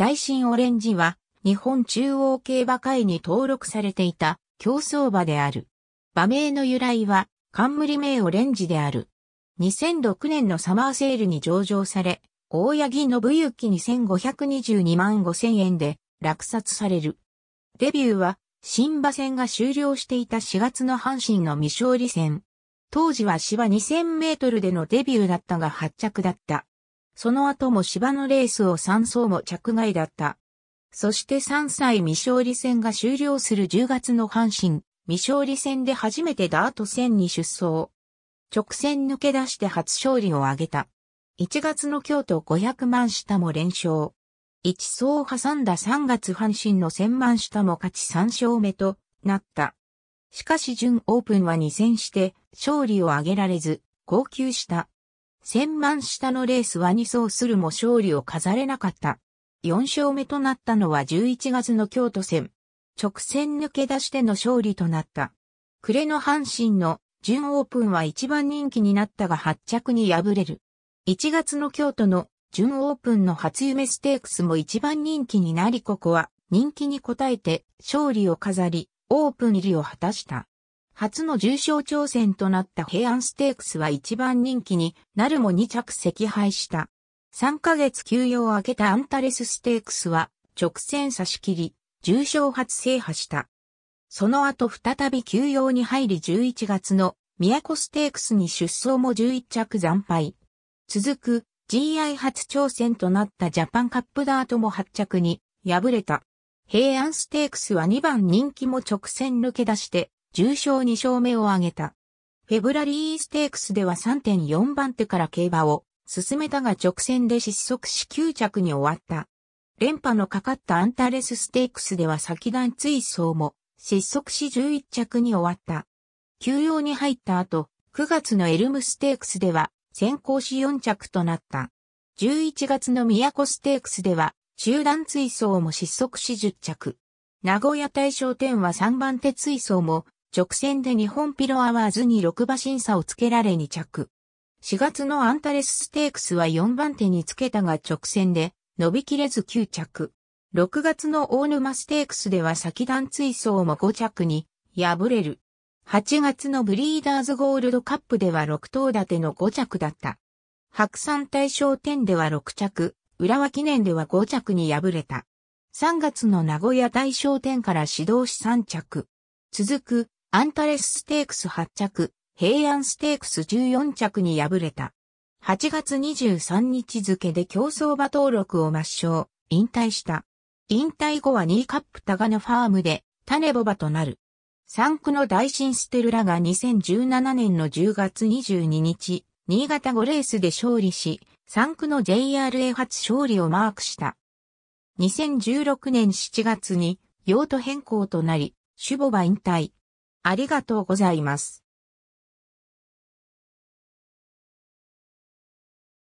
大新オレンジは、日本中央競馬会に登録されていた競争馬である。馬名の由来は、冠名オレンジである。2006年のサマーセールに上場され、大八木信行に1522万5千円で落札される。デビューは、新馬戦が終了していた4月の阪神の未勝利戦。当時は芝2000メートルでのデビューだったが発着だった。その後も芝のレースを3走も着外だった。そして3歳未勝利戦が終了する10月の阪神、未勝利戦で初めてダート戦に出走。直線抜け出して初勝利を挙げた。1月の京都500万下も連勝。1走を挟んだ3月阪神の1000万下も勝ち3勝目となった。しかし準オープンは2戦して勝利を挙げられず、号泣した。千万下のレースは2走するも勝利を飾れなかった。4勝目となったのは11月の京都戦。直線抜け出しての勝利となった。暮れの阪神の準オープンは一番人気になったが8着に敗れる。1月の京都の準オープンの初夢ステークスも一番人気になりここは人気に応えて勝利を飾り、オープン入りを果たした。初の重賞挑戦となった平安ステークスは一番人気になるも2着赤敗した。3ヶ月休養を明けたアンタレスステークスは直線差し切り、重賞初制覇した。その後再び休養に入り11月の都ステークスに出走も11着惨敗。続く GI 初挑戦となったジャパンカップダートも8着に敗れた。平安ステークスは2番人気も直線抜け出して重賞2勝目を挙げた。フェブラリーステークスでは3.4番手から競馬を進めたが直線で失速し9着に終わった。連覇のかかったアンタレスステークスでは先段追走も失速し11着に終わった。休養に入った後、9月のエルムステークスでは先行し4着となった。11月の都ステークスでは中段追走も失速し10着。名古屋大賞店は3番手追走も直線で日本ピロアワーズに6馬審査をつけられ2着。4月のアンタレスステークスは4番手につけたが直線で伸びきれず9着。6月の大沼ステークスでは先段追走も5着に敗れる。8月のブリーダーズゴールドカップでは6頭立ての5着だった。白山大賞10では6着、浦和記念では5着に敗れた。3月の名古屋大賞10から指導し3着。続くアンタレスステークス8着、平安ステークス14着に敗れた。8月23日付で競走馬登録を抹消、引退した。引退後は2カップタガノファームで、種ボバとなる。3区の大新ステルラが2017年の10月22日、新潟5レースで勝利し、3区の JRA 初勝利をマークした。2016年7月に用途変更となり、シュボバ引退。ありがとうございます。